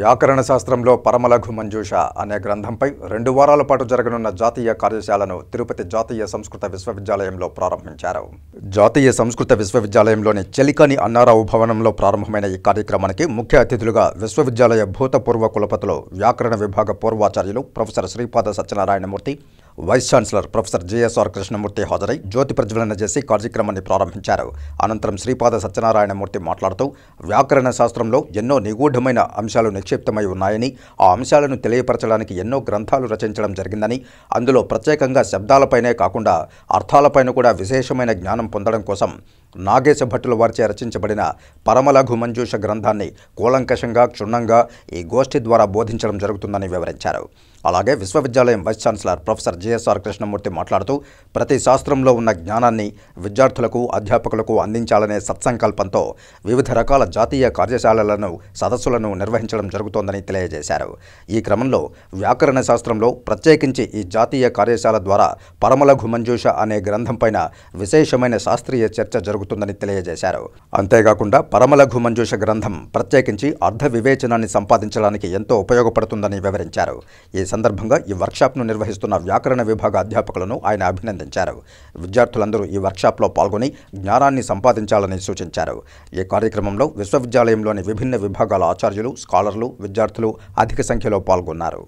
వ్యాకరణ శాస్త్రంలో పరమలఘు మంజూష అనే గ్రంథంపై రెండు వారాల పాటు జరగనున్న జాతీయ కార్యశాలను తిరుపతి జాతీయ సంస్కృత విశ్వవిద్యాలయంలో ప్రారంభించారు జాతీయ సంస్కృత విశ్వవిద్యాలయంలోని చెలికాని అన్నారావు భవనంలో ప్రారంభమైన ఈ కార్యక్రమానికి ముఖ్య అతిథులుగా విశ్వవిద్యాలయ భూతపూర్వ కులపతులు వ్యాకరణ విభాగ పూర్వాచార్యులు professor Shripada Satyanarayanamurthy vice chancellor professor JSR Krishnamurthy హాజరై జ్యోతి ప్రజ్వలన చేసి కార్యక్రమాన్ని ప్రారంభించారు అనంతరం శ్రీపాద సత్యనారాయణమూర్తి మాట్లాడుతూ వ్యాకరణ శాస్త్రంలో ఎన్నో నిగూఢమైన అంశాలు నిక్షిప్తమై ఉన్నాయని ఆ అంశాలను తెలియపరచడానికి ఎన్నో గ్రంథాలు రచించడం జరిగిందని అందులో ప్రత్యేకంగా శబ్దాలపైనే కాకుండా అర్థాలపైన కూడా విశేషమైన జ్ఞానం పొందడం కోసం నాగేశ భట్టుల వారిచే రచించబడిన పరమలఘు మంజూష గ్రంథాన్ని కూలంకషంగా క్షుణ్ణంగా ఈ గోష్ఠి ద్వారా బోధించడం జరుగుతుందని వివరించారు అలాగే విశ్వవిద్యాలయం vice chancellor professor GSR Krishnamurthy మాట్లాడుతూ ప్రతి శాస్త్రంలో ఉన్న జ్ఞానాన్ని విద్యార్థులకు అధ్యాపకులకు అందించాలనే సత్సంకల్పంతో వివిధ రకాల జాతీయ కార్యశాలలను సదస్సులను నిర్వహించడం జరుగుతోందని తెలియజేశారు ఈ క్రమంలో వ్యాకరణ శాస్త్రంలో ప్రత్యేకించి ఈ జాతీయ కార్యశాల ద్వారా పరమలఘు మంజూష అనే గ్రంథంపైన విశేషమైన శాస్త్రీయ చర్చ జరుగుతుంది జరుగుతుందని తెలియజేశారు అంతేకాకుండా పరమలఘు మంజూష గ్రంథం ప్రత్యేకించి అర్ధ వివేచనాన్ని సంపాదించడానికి ఎంతో ఉపయోగపడుతుందని వివరించారు ఈ సందర్భంగా ఈ వర్క్షాప్ను నిర్వహిస్తున్న వ్యాకరణ విభాగ అధ్యాపకులను ఆయన అభినందించారు విద్యార్థులందరూ ఈ వర్క్షాప్లో పాల్గొని జ్ఞానాన్ని సంపాదించాలని సూచించారు ఈ కార్యక్రమంలో విశ్వవిద్యాలయంలోని విభిన్న విభాగాల ఆచార్యులు స్కాలర్లు విద్యార్థులు అధిక సంఖ్యలో పాల్గొన్నారు